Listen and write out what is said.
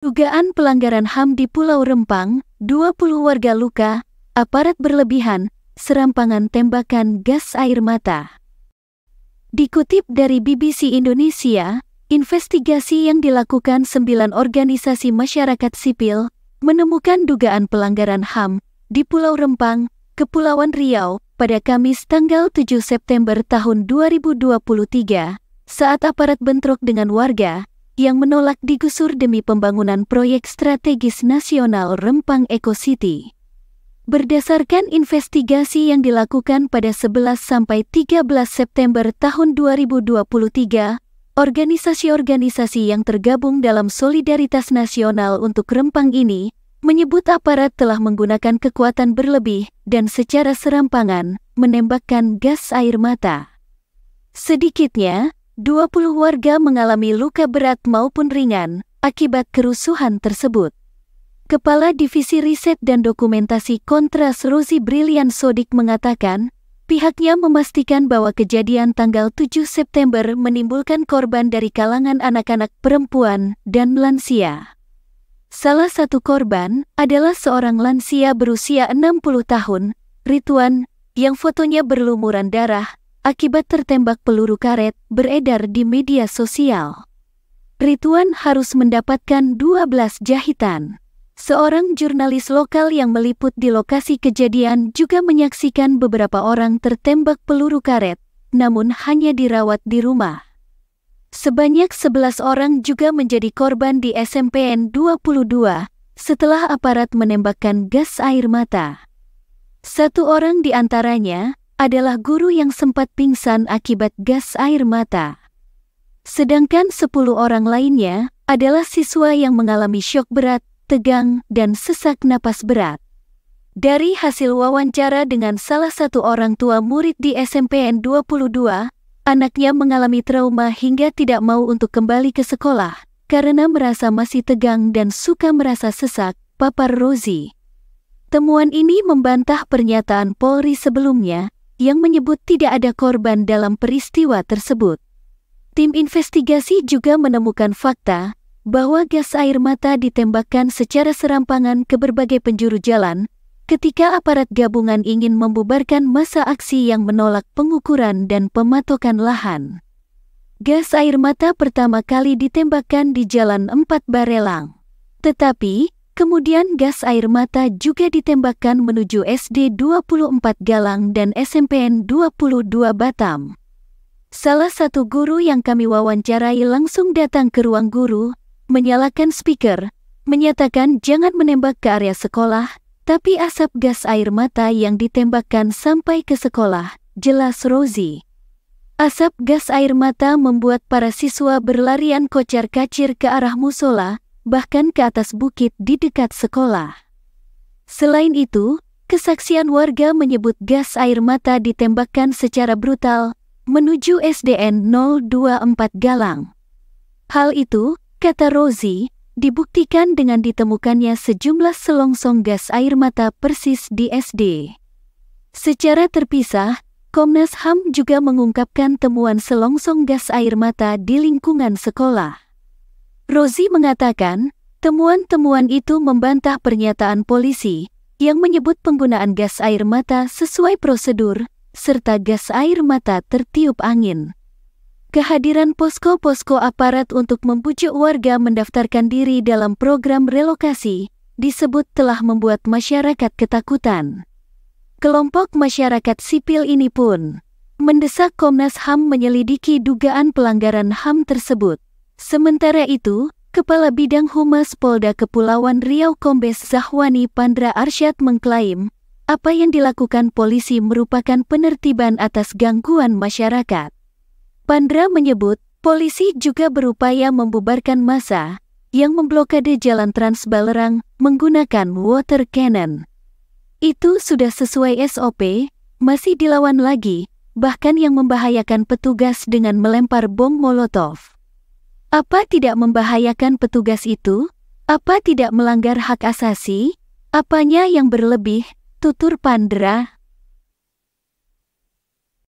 Dugaan pelanggaran HAM di Pulau Rempang, 20 warga luka, aparat berlebihan, serampangan tembakan gas air mata. Dikutip dari BBC Indonesia, investigasi yang dilakukan sembilan organisasi masyarakat sipil menemukan dugaan pelanggaran HAM di Pulau Rempang, Kepulauan Riau, pada Kamis tanggal 7 September tahun 2023, saat aparat bentrok dengan warga, yang menolak digusur demi pembangunan proyek strategis nasional Rempang Eco City. Berdasarkan investigasi yang dilakukan pada 11 sampai 13 September tahun 2023, organisasi-organisasi yang tergabung dalam solidaritas nasional untuk Rempang ini menyebut aparat telah menggunakan kekuatan berlebih dan secara serampangan menembakkan gas air mata. Sedikitnya, 20 warga mengalami luka berat maupun ringan akibat kerusuhan tersebut. Kepala Divisi Riset dan Dokumentasi Kontras Rosi Brilian Sodik mengatakan, pihaknya memastikan bahwa kejadian tanggal 7 September menimbulkan korban dari kalangan anak-anak perempuan dan lansia. Salah satu korban adalah seorang lansia berusia 60 tahun, Rituan, yang fotonya berlumuran darah akibat tertembak peluru karet beredar di media sosial. Rituan harus mendapatkan 12 jahitan. Seorang jurnalis lokal yang meliput di lokasi kejadian juga menyaksikan beberapa orang tertembak peluru karet, namun hanya dirawat di rumah. Sebanyak 11 orang juga menjadi korban di SMPN 22 setelah aparat menembakkan gas air mata. Satu orang di antaranya, adalah guru yang sempat pingsan akibat gas air mata. Sedangkan 10 orang lainnya adalah siswa yang mengalami syok berat, tegang, dan sesak napas berat. Dari hasil wawancara dengan salah satu orang tua murid di SMPN 22, anaknya mengalami trauma hingga tidak mau untuk kembali ke sekolah karena merasa masih tegang dan suka merasa sesak, papar Rosie. Temuan ini membantah pernyataan Polri sebelumnya yang menyebut tidak ada korban dalam peristiwa tersebut. Tim investigasi juga menemukan fakta bahwa gas air mata ditembakkan secara serampangan ke berbagai penjuru jalan ketika aparat gabungan ingin membubarkan masa aksi yang menolak pengukuran dan pematokan lahan. Gas air mata pertama kali ditembakkan di Jalan Empat Barelang. Tetapi, Kemudian gas air mata juga ditembakkan menuju SD 24 Galang dan SMPN 22 Batam. Salah satu guru yang kami wawancarai langsung datang ke ruang guru, menyalakan speaker, menyatakan jangan menembak ke area sekolah, tapi asap gas air mata yang ditembakkan sampai ke sekolah, jelas Rosie. Asap gas air mata membuat para siswa berlarian kocar-kacir ke arah musola, bahkan ke atas bukit di dekat sekolah. Selain itu, kesaksian warga menyebut gas air mata ditembakkan secara brutal menuju SDN 024 Galang. Hal itu, kata Rozi, dibuktikan dengan ditemukannya sejumlah selongsong gas air mata persis di SD. Secara terpisah, Komnas HAM juga mengungkapkan temuan selongsong gas air mata di lingkungan sekolah. Rosie mengatakan, temuan-temuan itu membantah pernyataan polisi yang menyebut penggunaan gas air mata sesuai prosedur, serta gas air mata tertiup angin. Kehadiran posko-posko aparat untuk membujuk warga mendaftarkan diri dalam program relokasi disebut telah membuat masyarakat ketakutan. Kelompok masyarakat sipil ini pun mendesak Komnas HAM menyelidiki dugaan pelanggaran HAM tersebut. Sementara itu, Kepala Bidang Humas Polda Kepulauan Riau Kombes Zahwani Pandra Arsyad mengklaim, apa yang dilakukan polisi merupakan penertiban atas gangguan masyarakat. Pandra menyebut, polisi juga berupaya membubarkan massa yang memblokade jalan Trans Balerang menggunakan water cannon. Itu sudah sesuai SOP, masih dilawan lagi, bahkan yang membahayakan petugas dengan melempar bom molotov. Apa tidak membahayakan petugas itu? Apa tidak melanggar hak asasi? Apanya yang berlebih? Tutur Pandra,